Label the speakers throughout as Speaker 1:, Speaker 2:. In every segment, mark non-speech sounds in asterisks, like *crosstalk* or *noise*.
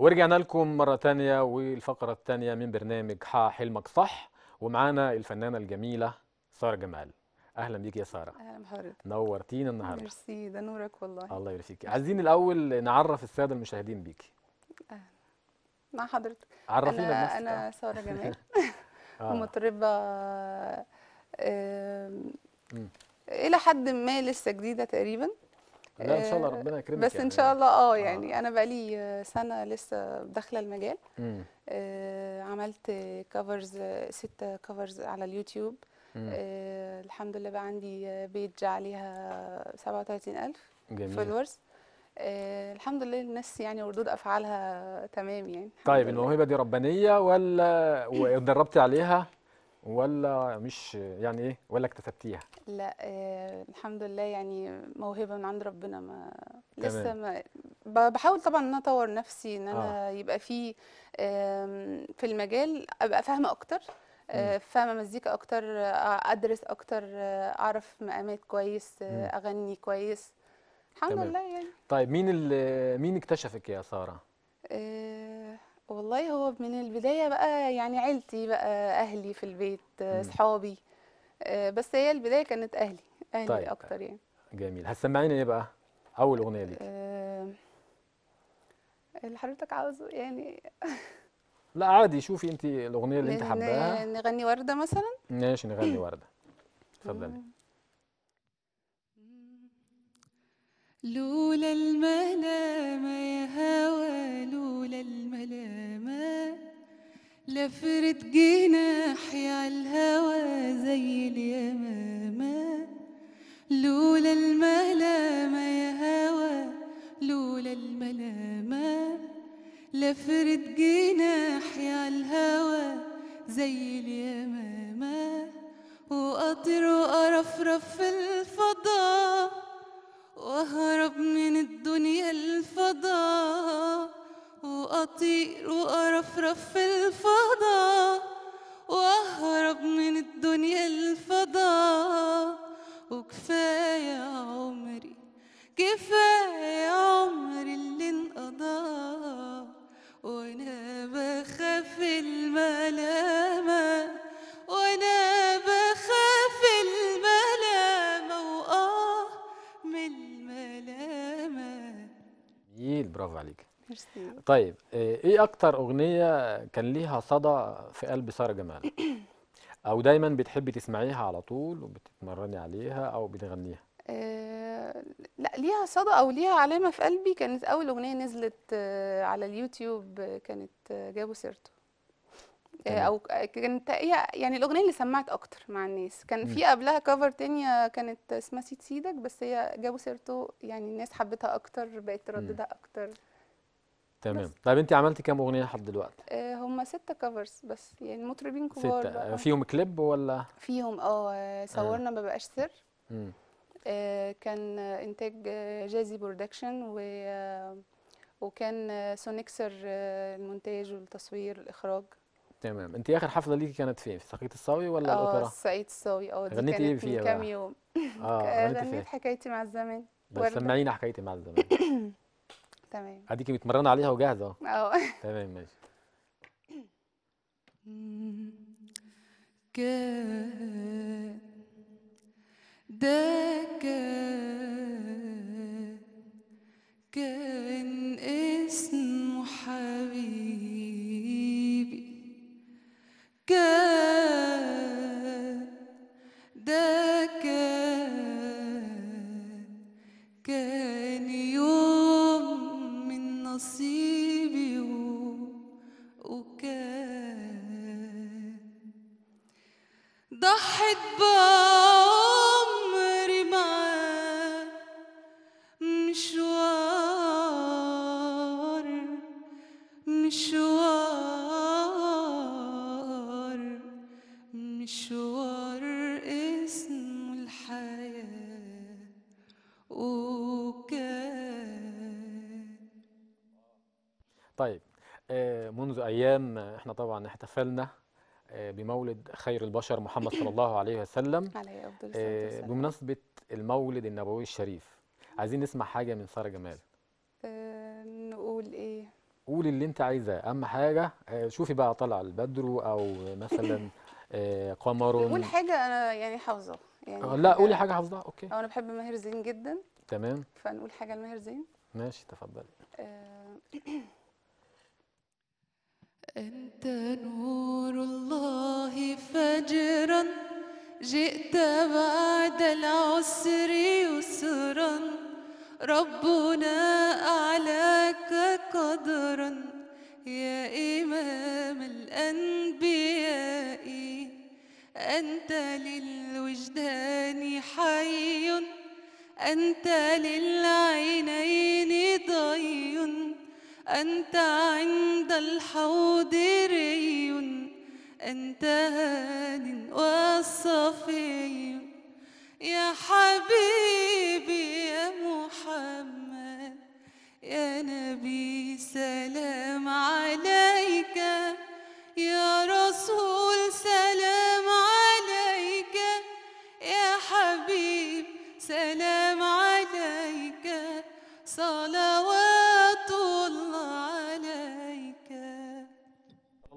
Speaker 1: ورجعنا لكم مرة تانية والفقرة التانية من برنامج حا حلمك صح ومعانا الفنانة الجميلة سارة جمال اهلا بيك يا ساره اهلا بحضرتك نورتينا النهارده
Speaker 2: ميرسي ده نورك والله الله
Speaker 1: يرسيك عايزين الاول نعرف الساده المشاهدين بيكي
Speaker 2: اهلا مع حضرتك عرفينا انا بنفسك. انا ساره جمال *laughs* آه. ومطربه الى حد ما لسه جديده تقريبا
Speaker 1: لا ان شاء الله آه، ربنا يكرمك بس ان يعني. شاء
Speaker 2: الله اه, آه. يعني آه. انا بقالي سنه لسه داخله المجال آه عملت كفرز ست كفرز على اليوتيوب آه الحمد لله بقى عندي بيج عليها 37000 فولورز آه الحمد لله الناس يعني ردود افعالها تمام يعني
Speaker 1: طيب الموهبه دي ربانيه ولا *coughs* اتدربتي عليها ولا مش يعني ايه ولا اكتسبتيها
Speaker 2: لا آه الحمد لله يعني موهبه من عند ربنا ما لسه ما بحاول طبعا ان انا اطور نفسي ان انا آه. يبقى في في المجال ابقى فاهمه اكتر آه، فاهمه مزيكا اكتر ادرس اكتر آه، اعرف مقامات كويس آه، اغني كويس
Speaker 1: الحمد لله يعني طيب مين مين اكتشفك يا ساره
Speaker 2: والله هو من البداية بقى يعني عيلتي بقى أهلي في البيت أصحابي آه، بس هي البداية كانت أهلي أهلي طيب. أكتر يعني
Speaker 1: جميل هتسمعيني إيه بقى؟ أول أغنية ليكي
Speaker 2: أه اللي حضرتك عاوزه يعني
Speaker 1: *laughs* لا عادي شوفي أنت الأغنية اللي أنت حباها
Speaker 2: نغني وردة مثلا؟
Speaker 1: ماشي نغني *clears throat* وردة اتفضلي
Speaker 3: لولا الملامة يا هوى لولا الملامة لفرت جناحي الهوى زي اليمامة لولا الملامة يا هوى لولا الملامة لفرت جناحي الهوى زي اليمامة وقطر وقرفرف في fill for
Speaker 1: ميرسي طيب آه، ايه اكتر اغنيه كان ليها صدى في قلب ساره جمال *coughs* او دايما بتحبي تسمعيها على طول وبتتمرني عليها او بتغنيها
Speaker 2: آه لا ليها صدى او ليها علامه في قلبي كانت اول اغنيه نزلت آه، على اليوتيوب كانت جابو آه، جابوا سيرته او كانت هي يعني الاغنيه اللي سمعت اكتر مع الناس كان في قبلها كفر تانية كانت اسمها سيد سيدك بس هي جابوا سيرته يعني الناس حبتها اكتر بقت ترددها اكتر
Speaker 1: تمام طيب انت عملتي كام اغنيه لحد دلوقتي
Speaker 2: آه هم ستة كفرز بس يعني مطربين كبار ستة. بقى. آه، فيهم
Speaker 1: كليب ولا
Speaker 2: فيهم اه صورنا آه. ما بقاش سر آه كان انتاج آه، جازي برودكشن و آه، وكان سونيكسر المونتاج والتصوير الاخراج
Speaker 1: تمام انت اخر حفله ليكي كانت فين في سقيط الصاوي ولا الاوبرا اه ساقيه الصاوي اه دي غنيتي ايه فيها كام
Speaker 2: يوم اه *laughs* غنيت حكايتي مع الزمان بس سمعينا
Speaker 1: حكايتي مع الزمان *laughs* تمام اديكي متمرنه عليها وجاهزه اه *laughs* تمام ماشي
Speaker 3: كان ده كان كان اسمه حبيبي كان ده كان نصيبي وكان ضحت بقى
Speaker 1: احنا طبعا احتفلنا آه، بمولد خير البشر محمد صلى الله عليه وسلم *coughs* عليه افضل الصلاه آه، والسلام بمناسبه المولد النبوي الشريف عايزين نسمع حاجه من ساره جمال
Speaker 2: آه، نقول ايه
Speaker 1: قولي اللي انت عايزاه اهم حاجه شوفي بقى طلع البدر او مثلا *laughs* قمر نقول
Speaker 2: حاجه انا يعني حافظاها يعني لا قولي حاجه حافظاها اوكي انا بحب ماهر زين جدا تمام فنقول حاجه لماهر زين
Speaker 1: ماشي تفضلي *clears throat*
Speaker 3: أنت نور الله فجرا جئت بعد العسر يسرا ربنا أعلاك قدرا يا إمام الأنبياء أنت للوجدان حي أنت للعالم أنت عند الحوض ري أنت هاد وصفي يا حبيبي يا محمد يا نبي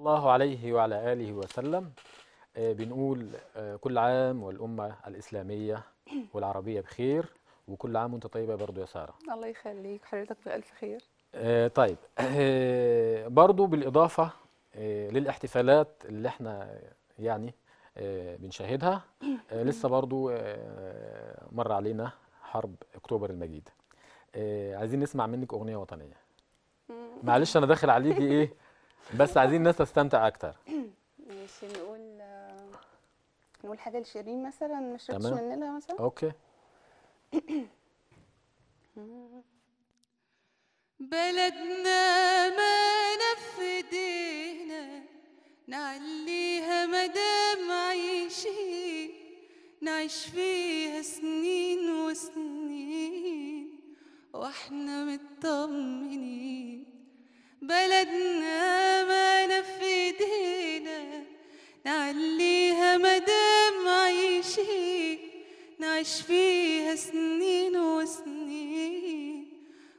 Speaker 1: الله عليه وعلى آله وسلم آه، بنقول آه، كل عام والأمة الإسلامية *clears throat* والعربية بخير وكل عام وانت طيبة برضو يا سارة
Speaker 2: الله يخليك حضرتك بألف خير
Speaker 1: آه، طيب برضو بالإضافة للاحتفالات اللي احنا يعني بنشاهدها *clears throat* لسه برضو مر علينا حرب اكتوبر المجيدة عايزين نسمع منك أغنية وطنية معلش أنا داخل عليكي إيه *laughs* بس عايزين الناس تستمتع اكتر
Speaker 2: *clears throat* ماشي نقول نقول حاجه لشيرين مثلا ما شربتش
Speaker 1: مننا مثلا اوكي
Speaker 3: *clears throat* بلدنا ما نفدينا نعليها مدام عايشين نعيش فيها سنين وسنين واحنا مطمنين بلدنا ما نفيدينا نعليها مدام عايشين نعيش فيها سنين وسنين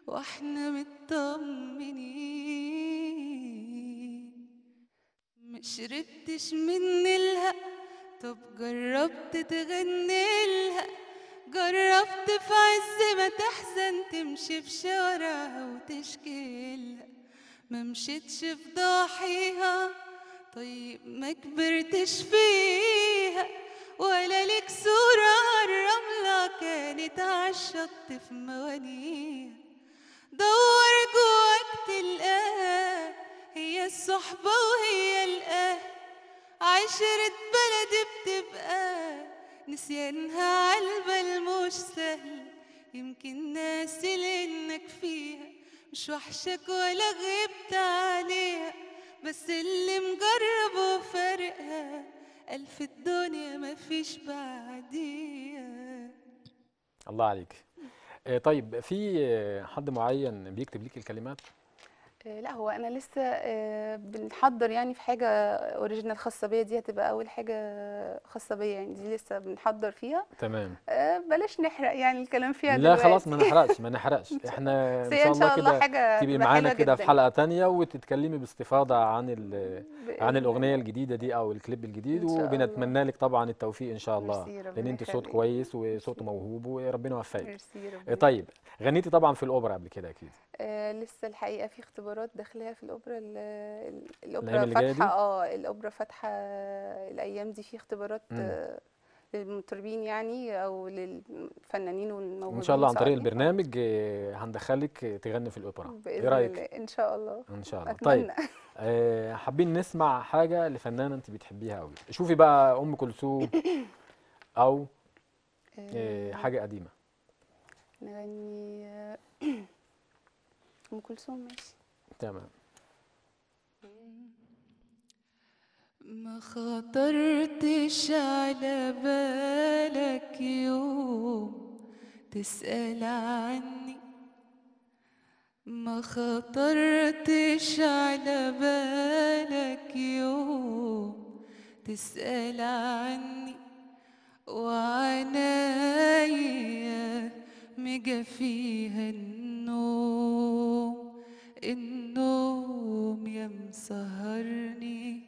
Speaker 3: واحنا مطمنين مشربتش شربتش من الهق طب جربت تغني لها جربت في عز ما تحزن تمشي في شوارعها وتشكي لها ما مشيتش في ضاحيها طيب ما كبرتش فيها ولا لك صورة الرملة كانت عالشط في موانيها دور جواك تلقاها هي الصحبة وهي الأهل عشرة بلد بتبقى نسيانها البال مش سهل يمكن ناسي لأنك فيها مش وحشك ولا غبت عليها بس اللي مجربه فرقها ألف الدنيا مفيش بعديها
Speaker 1: الله عليك آه، طيب في آه، حد معين بيكتب ليك الكلمات؟
Speaker 2: لا هو انا لسه آه، بنحضر يعني في حاجه اوريجينال خاصه بيا دي هتبقى اول حاجه خاصه بيا يعني دي لسه بنحضر فيها تمام آه، بلاش نحرق يعني الكلام فيها لا دلوقتي. خلاص ما نحرقش ما نحرقش احنا *laughs* ان شاء الله, كده تبقي معانا كده في حلقه
Speaker 1: تانية وتتكلمي باستفاضه عن عن الاغنيه الجديده دي او الكليب الجديد وبنتمنى لك طبعا التوفيق ان شاء الله لان انت صوت كويس وصوت موهوب وربنا يوفقك طيب غنيتي طبعا في الاوبرا قبل كده اكيد
Speaker 2: آه لسه الحقيقه في اختبارات داخليه في الاوبرا الاوبرا فاتحه اه الاوبرا فاتحه الايام دي في اختبارات آه للمطربين يعني او للفنانين والموهوبين ان شاء الله عن طريق
Speaker 1: البرنامج آه، هندخلك تغني في الاوبرا إيه باذن إيه الله
Speaker 2: ان شاء الله ان شاء الله أتمنى. طيب
Speaker 1: آه حابين نسمع حاجه لفنانه انت بتحبيها قوي شوفي بقى ام كلثوم *coughs* او آه،, آه حاجه قديمه
Speaker 2: نغني آه،
Speaker 3: ام كلثوم ماشي تمام ما خطرتش على بالك يوم تسأل عني ما خطرتش على بالك يوم تسأل عني وعنايا مجا فيها النار النوم النوم يا مسهرني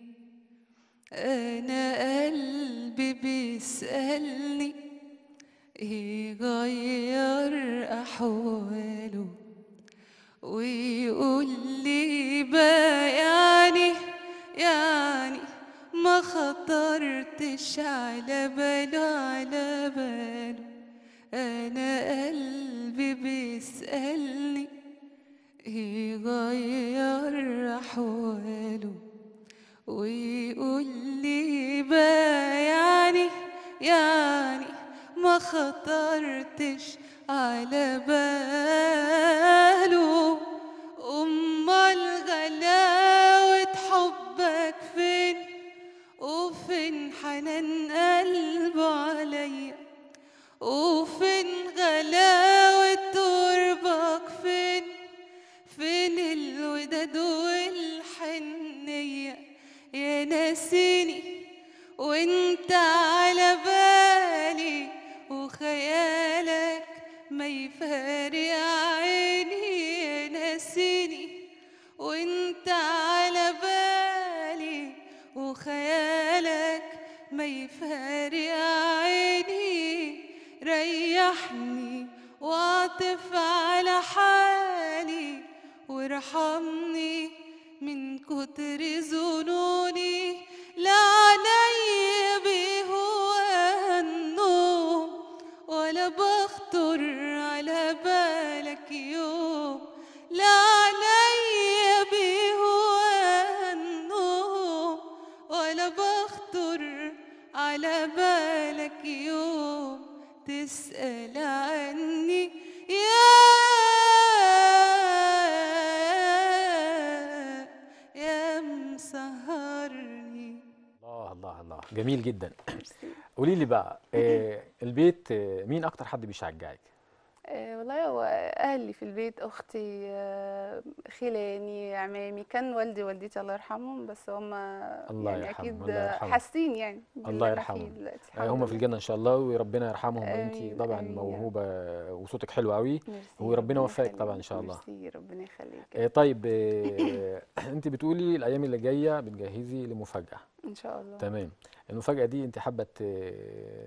Speaker 3: أنا قلبي بيسألني إيه غير أحواله ويقول لي بقى يعني يعني ما خطرتش على باله على باله أنا قلبي قالي يغير أحواله ويقول لي با يعني ما خطرتش على بالي عاطف على حالي وارحمني من كتر ذنوني
Speaker 1: جميل جدا قولي لي بقى آه، البيت آه، مين اكتر حد بيشجعك
Speaker 2: آه، والله هو اهلي في البيت اختي آه، خلاني عمامي كان والدي والدتي الله يرحمهم بس هم الله
Speaker 1: يعني اكيد حاسين يعني الله يرحمهم آه، هم في الجنه ان شاء الله وربنا يرحمهم وانت طبعا موهوبه وصوتك حلو قوي وربنا يوفقك طبعا ان شاء الله ميرسي
Speaker 2: ربنا يخليك
Speaker 1: طيب *coughs* *coughs* انت بتقولي الايام اللي جايه بتجهزي لمفاجاه
Speaker 2: ان شاء الله تمام
Speaker 1: المفاجاه دي انت حابه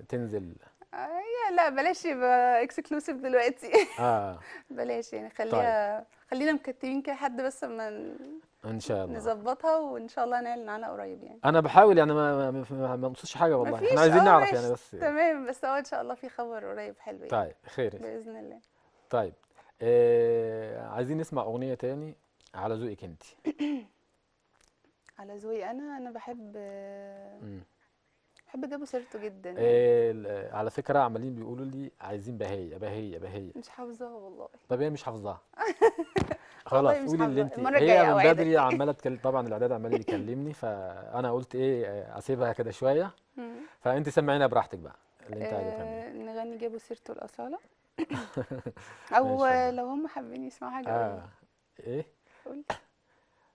Speaker 1: تنزل
Speaker 2: آه لا بلاش يبقى اكسكلوسيف دلوقتي اه *laughs* بلاش يعني خليها طيب. خلينا مكتبين كده حد بس ما ان شاء الله نظبطها وان شاء الله نعلن عنها قريب
Speaker 1: يعني انا بحاول يعني ما ما ما نقصش حاجه والله احنا عايزين آه، نعرف يعني بس يعني.
Speaker 2: تمام بس هو آه، ان شاء الله في خبر قريب حلو يعني. طيب خير باذن الله
Speaker 1: طيب آه عايزين نسمع اغنيه تاني على ذوقك انت
Speaker 2: *clears throat* على ذوقي انا انا بحب آه بحب جابوا سيرته جدا يعني.
Speaker 1: على فكرة عمالين بيقولوا لي عايزين بهية بهية بهية مش
Speaker 3: حافظاها والله
Speaker 1: طب هي مش حافظاها *laughs* خلاص قولي اللي انت هي من بدري *laughs* عمالة تكلم طبعا الإعداد عمال يكلمني فأنا قلت إيه أسيبها كده شوية فأنت سمعينا براحتك بقى اللي أنت عايزة آه،
Speaker 2: نغني جابوا سيرته الأصالة *laughs* أو لو هم حابين يسمعوا حاجة آه إيه قولي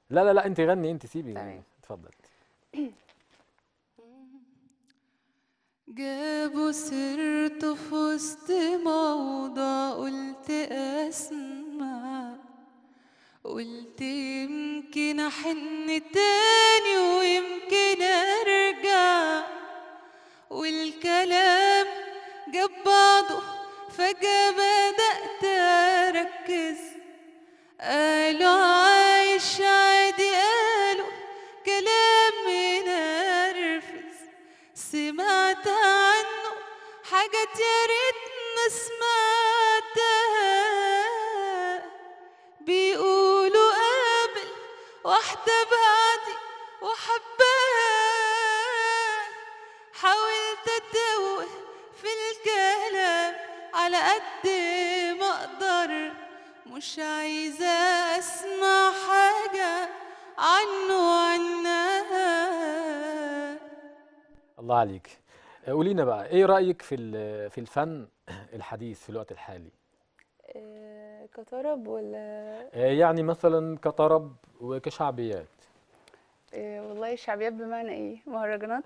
Speaker 1: لا لا لا أنت غني أنت سيبي اتفضلي
Speaker 3: *clears throat* جابوا سرت في وسط موضع قلت أسمع قلت يمكن أحن تاني ويمكن أرجع والكلام جاب بعضه فجأة بدأت أركز قالوا جرت نسمعتها بيقولوا قبل واحدة بعدي وحبها حاولت اتوه في الكلام على قد ما اقدر مش عايزة اسمع حاجة عنه وعنها
Speaker 1: الله عليك قولي لنا بقى ايه رايك في في الفن الحديث في الوقت الحالي
Speaker 3: آه، كطرب ولا
Speaker 1: آه، يعني مثلا كطرب وكشعبيات
Speaker 2: آه، والله الشعبيات بمعنى ايه مهرجانات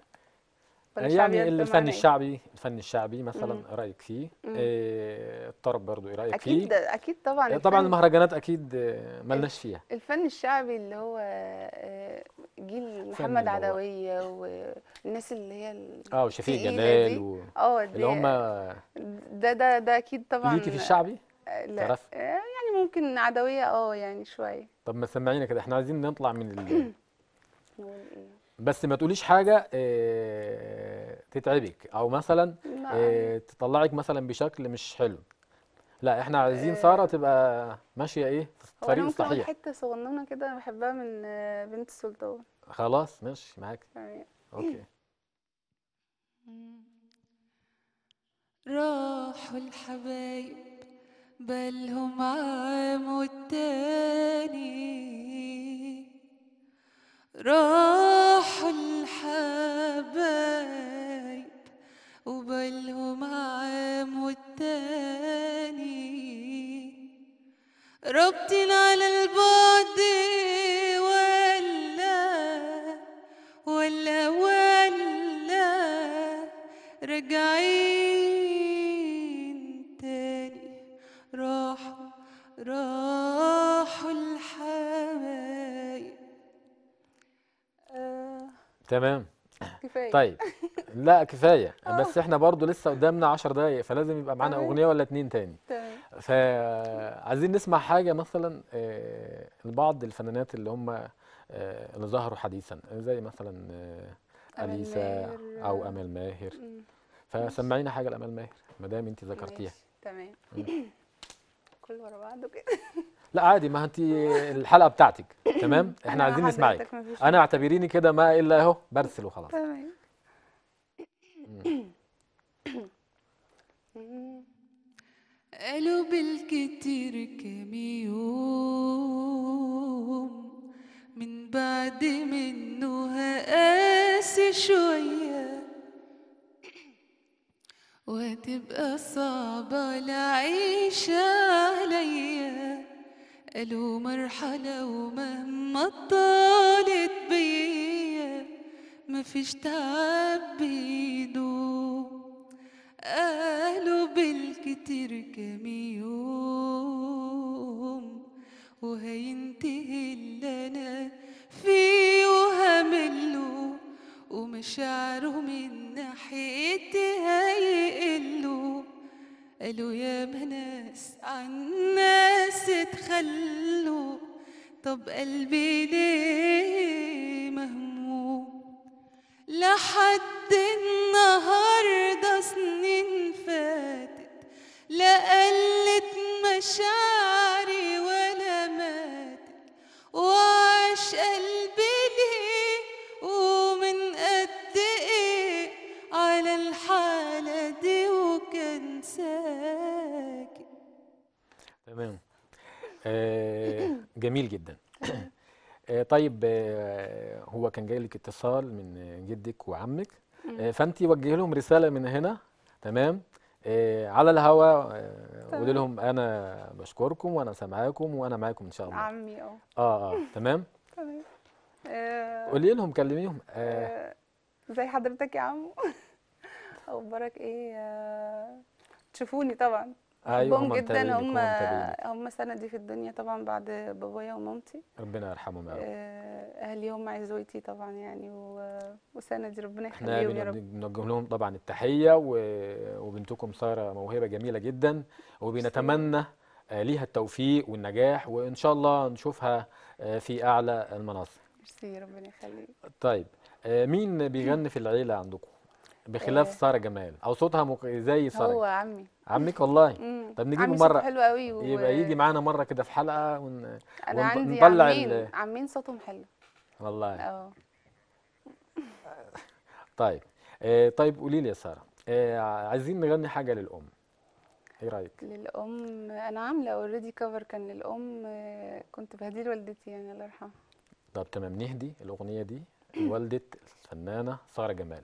Speaker 2: يعني, يعني الفن إيه؟ الشعبي
Speaker 1: الفن الشعبي مثلا ايه رايك فيه إيه الطرب برضه ايه رايك أكيد فيه اكيد
Speaker 2: اكيد طبعا آه، طبعا المهرجانات اكيد
Speaker 1: آه، ملناش فيها
Speaker 2: الفن الشعبي اللي هو آه، جيل محمد عدويه والناس اللي هي اه وشفيق جلال و... اللي هم ده ده ده اكيد طبعا ليكي في الشعبي لا تعرف؟ يعني ممكن عدويه اه يعني شويه
Speaker 1: طب ما سمعينا كده احنا عايزين نطلع من ال *clears throat* بس ما تقوليش حاجه آه، تتعبك او مثلا آه، تطلعك مثلا بشكل مش حلو لا احنا آه، عايزين ساره تبقى ماشيه ايه في الطريق الصحيح ممكن
Speaker 2: حته صغننه كده انا بحبها من بنت السلطان
Speaker 1: خلاص ماشي معاك اوكي
Speaker 3: راحوا الحبايب بل هم عام والتاني
Speaker 1: تمام كفايه طيب لا كفايه *laughs* آه. بس احنا برضو لسه قدامنا 10 دقايق فلازم يبقى معانا اغنيه ولا اتنين تاني تمام فعايزين نسمع حاجه مثلا آه، لبعض الفنانات اللي هم آه، اللي ظهروا حديثا زي مثلا اليسا او امال ماهر فسمعينا حاجه لامال ماهر ما دام انت ذكرتيها
Speaker 2: تمام كل ورا بعضه كده *laughs*
Speaker 1: لا عادي ما انت الحلقه بتاعتك تمام احنا عايزين نسمعك انا اعتبريني كده ما الا اهو برسل وخلاص
Speaker 3: تمام قالوا بالكتير كام يوم من بعد منه هقاسي شوية وهتبقى صعبة العيشه قالوا مرحلة ومهما طالت بيا مفيش تعب بيدوم قالوا بالكتير كام يوم وهينتهي اللي انا فيه وهمله ومشاعره من ناحيتي هيقله قالوا يا مناس عالناس تخلوا طب قلبي ليه مهموم لحد النهارده سنين فاتت لا قلت مشاعر
Speaker 1: جميل جدا *clears throat* آه، طيب آه، هو كان جاي لك اتصال من جدك وعمك آه، فانت وجهي لهم رساله من هنا تمام على الهواء قولي لهم انا بشكركم وانا سامعاكم وانا معاكم ان شاء الله عمي اه اه تمام
Speaker 2: تمام قولي لهم
Speaker 1: كلميهم آه
Speaker 2: زي حضرتك يا عمو *laughs* اخبارك ايه تشوفوني طبعا ايوه هم جدا هم هم سندي في الدنيا طبعا بعد بابايا ومامتي
Speaker 1: ربنا يرحمهم يا رب
Speaker 2: آه، اهلي هم عزوتي طبعا يعني وسندي ربنا يخليهم يا رب
Speaker 1: بنوجه لهم طبعا التحيه وبنتكم ساره موهبه جميله جدا وبنتمنى آه، ليها التوفيق والنجاح وان شاء الله نشوفها آه، في اعلى المناصب
Speaker 2: ميرسي ربنا يخليك
Speaker 1: طيب مين بيغني في العيله عندكم بخلاف ساره جمال او صوتها مك... زي ساره هو
Speaker 2: عمي عمك والله طب نجيبه مره حلو قوي و... يبقى يجي
Speaker 1: معانا مره كده في حلقه ون... انا ون... عندي ونبلع عمين ال...
Speaker 2: عمين صوتهم حلو والله اه
Speaker 1: *laughs* طيب آه طيب قولي لي يا ساره آه عايزين نغني حاجه للام ايه رايك للام
Speaker 2: انا عامله اوريدي كفر كان للام آه، كنت بهديه لوالدتي يعني الله يرحمها
Speaker 1: طب تمام نهدي الاغنيه دي لوالده الفنانه ساره جمال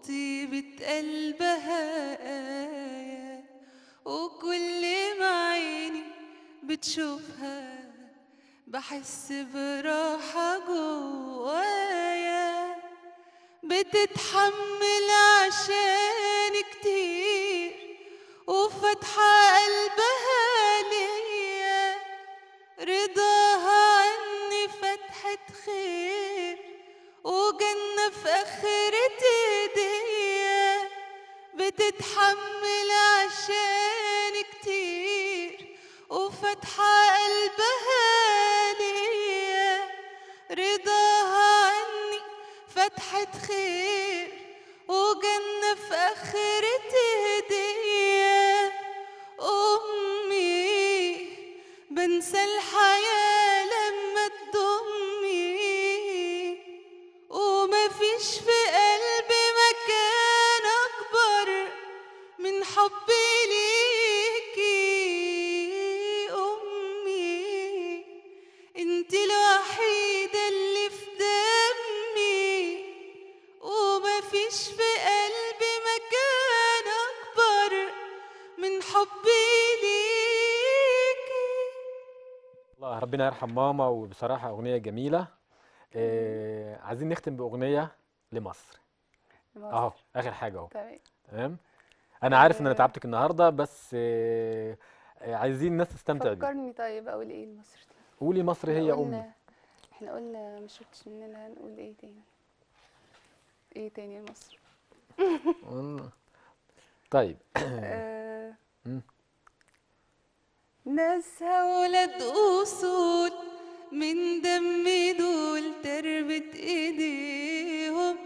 Speaker 3: وطيبة قلبها آية وكل ما عيني بتشوفها بحس براحة جوايا بتتحمل عشان كتير وفتحة قلبها تتحمل عشان حبي ليك
Speaker 1: الله ربنا يرحم ماما وبصراحه اغنيه جميله آه عايزين نختم باغنيه لمصر اهو اخر حاجه اهو تمام انا عارف ان انا آه. تعبتك النهارده بس آه عايزين الناس تستمتع بيها
Speaker 2: فكرني طيب اقول ايه لمصر
Speaker 1: قولي مصر هي امي
Speaker 2: احنا قلنا مش شفتش مننا هنقول ايه تاني ايه تاني لمصر
Speaker 1: *laughs* طيب آه،
Speaker 3: ناس ولاد أصول من دم دول تربت إيديهم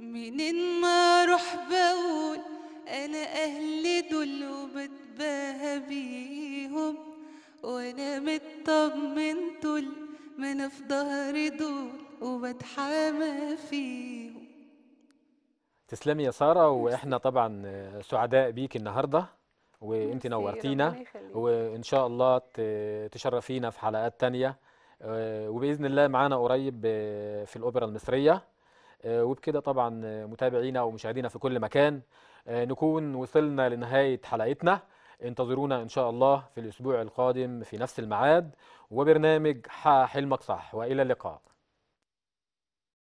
Speaker 3: منين ما أروح بقول أنا أهل دول وبتباهى بيهم وأنا مطمن طول ما أنا في ظهر دول وبتحامى فيهم
Speaker 1: تسلمي يا سارة وإحنا طبعا سعداء بيك النهاردة وانت نورتينا وان شاء الله تشرفينا في حلقات تانية آه، وباذن الله معانا قريب آه، في الاوبرا المصريه آه، وبكده طبعا متابعينا ومشاهدينا في كل مكان نكون وصلنا لنهايه حلقتنا انتظرونا ان شاء الله في الاسبوع القادم في نفس الميعاد وبرنامج حقق حلمك صح والى اللقاء